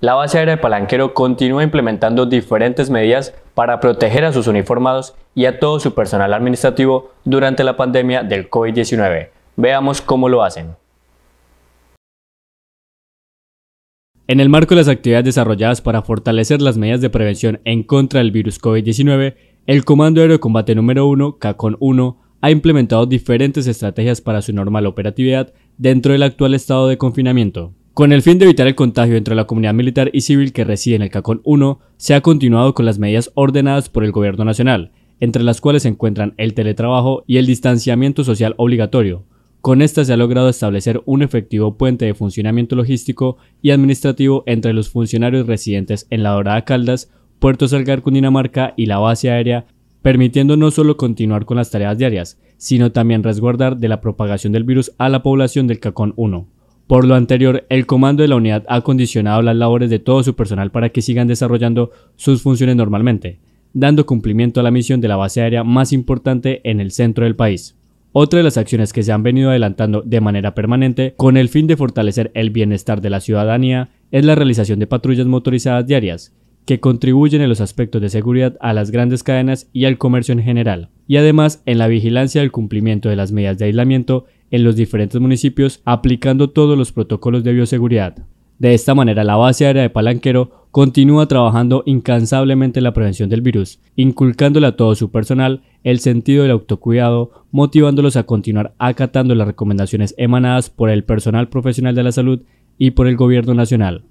La base aérea de Palanquero continúa implementando diferentes medidas para proteger a sus uniformados y a todo su personal administrativo durante la pandemia del COVID-19. Veamos cómo lo hacen. En el marco de las actividades desarrolladas para fortalecer las medidas de prevención en contra del virus COVID-19, el Comando Aéreo de Combate número 1, CACON 1, ha implementado diferentes estrategias para su normal operatividad dentro del actual estado de confinamiento. Con el fin de evitar el contagio entre la comunidad militar y civil que reside en el Cacón 1, se ha continuado con las medidas ordenadas por el Gobierno Nacional, entre las cuales se encuentran el teletrabajo y el distanciamiento social obligatorio. Con esta se ha logrado establecer un efectivo puente de funcionamiento logístico y administrativo entre los funcionarios residentes en La Dorada Caldas, Puerto Salgar Cundinamarca y la base aérea, permitiendo no solo continuar con las tareas diarias, sino también resguardar de la propagación del virus a la población del Cacón 1. Por lo anterior, el comando de la unidad ha condicionado las labores de todo su personal para que sigan desarrollando sus funciones normalmente, dando cumplimiento a la misión de la base aérea más importante en el centro del país. Otra de las acciones que se han venido adelantando de manera permanente con el fin de fortalecer el bienestar de la ciudadanía es la realización de patrullas motorizadas diarias, que contribuyen en los aspectos de seguridad a las grandes cadenas y al comercio en general, y además en la vigilancia del cumplimiento de las medidas de aislamiento en los diferentes municipios aplicando todos los protocolos de bioseguridad. De esta manera, la base aérea de Palanquero continúa trabajando incansablemente en la prevención del virus, inculcándole a todo su personal el sentido del autocuidado, motivándolos a continuar acatando las recomendaciones emanadas por el personal profesional de la salud y por el gobierno nacional.